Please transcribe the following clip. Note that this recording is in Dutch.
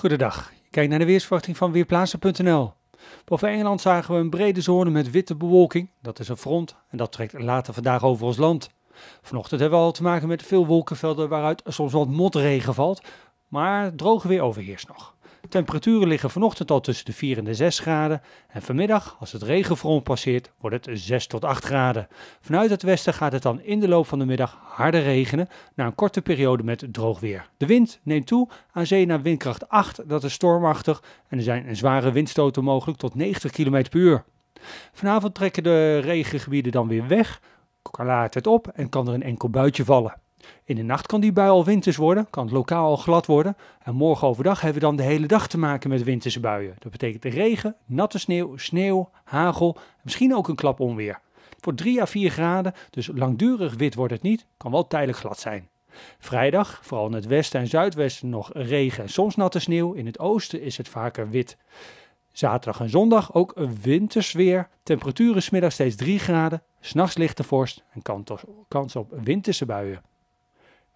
Goedendag, je kijk naar de weersverwachting van Weerplaatsen.nl. Boven Engeland zagen we een brede zone met witte bewolking. Dat is een front en dat trekt later vandaag over ons land. Vanochtend hebben we al te maken met veel wolkenvelden waaruit soms wat motregen valt, maar droge weer overheerst nog. Temperaturen liggen vanochtend al tussen de 4 en de 6 graden. En vanmiddag, als het regenfront passeert, wordt het 6 tot 8 graden. Vanuit het westen gaat het dan in de loop van de middag harder regenen. Na een korte periode met droog weer. De wind neemt toe. Aan zee naar windkracht 8, dat is stormachtig. En er zijn zware windstoten mogelijk tot 90 km per uur. Vanavond trekken de regengebieden dan weer weg. laat het op en kan er een enkel buitje vallen. In de nacht kan die bui al winters worden, kan het lokaal al glad worden. En morgen overdag hebben we dan de hele dag te maken met winterse buien. Dat betekent regen, natte sneeuw, sneeuw, hagel, misschien ook een klap onweer. Voor 3 à 4 graden, dus langdurig wit wordt het niet, kan wel tijdelijk glad zijn. Vrijdag, vooral in het westen en zuidwesten, nog regen en soms natte sneeuw. In het oosten is het vaker wit. Zaterdag en zondag ook een wintersweer. Temperaturen smiddags steeds 3 graden. S'nachts lichte vorst en kans op winterse buien.